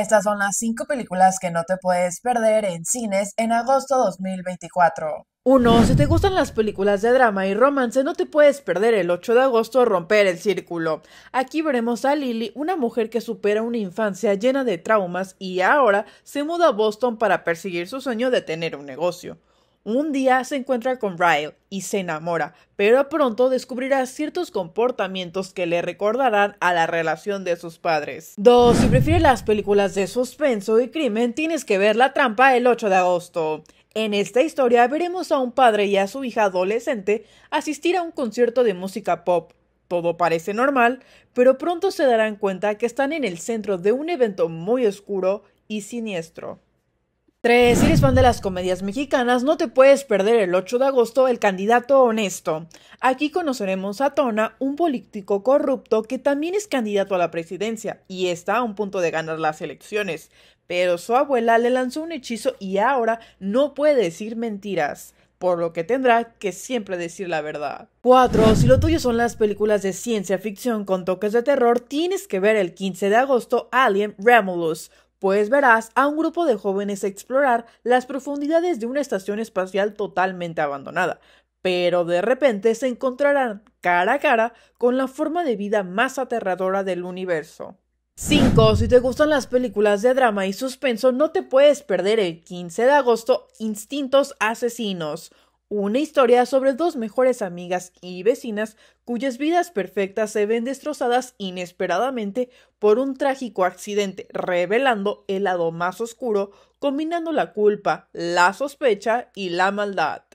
Estas son las cinco películas que no te puedes perder en cines en agosto 2024. 1. Si te gustan las películas de drama y romance, no te puedes perder el 8 de agosto Romper el Círculo. Aquí veremos a Lily, una mujer que supera una infancia llena de traumas y ahora se muda a Boston para perseguir su sueño de tener un negocio. Un día se encuentra con Ryle y se enamora, pero pronto descubrirá ciertos comportamientos que le recordarán a la relación de sus padres. 2. Si prefieres las películas de suspenso y crimen, tienes que ver La trampa el 8 de agosto. En esta historia veremos a un padre y a su hija adolescente asistir a un concierto de música pop. Todo parece normal, pero pronto se darán cuenta que están en el centro de un evento muy oscuro y siniestro. 3. Si eres fan de las comedias mexicanas, no te puedes perder el 8 de agosto El candidato honesto. Aquí conoceremos a Tona, un político corrupto que también es candidato a la presidencia y está a un punto de ganar las elecciones. Pero su abuela le lanzó un hechizo y ahora no puede decir mentiras por lo que tendrá que siempre decir la verdad. 4. Si lo tuyo son las películas de ciencia ficción con toques de terror, tienes que ver el 15 de agosto Alien Remulus, pues verás a un grupo de jóvenes explorar las profundidades de una estación espacial totalmente abandonada, pero de repente se encontrarán cara a cara con la forma de vida más aterradora del universo. 5. Si te gustan las películas de drama y suspenso, no te puedes perder el 15 de agosto Instintos Asesinos, una historia sobre dos mejores amigas y vecinas cuyas vidas perfectas se ven destrozadas inesperadamente por un trágico accidente, revelando el lado más oscuro, combinando la culpa, la sospecha y la maldad.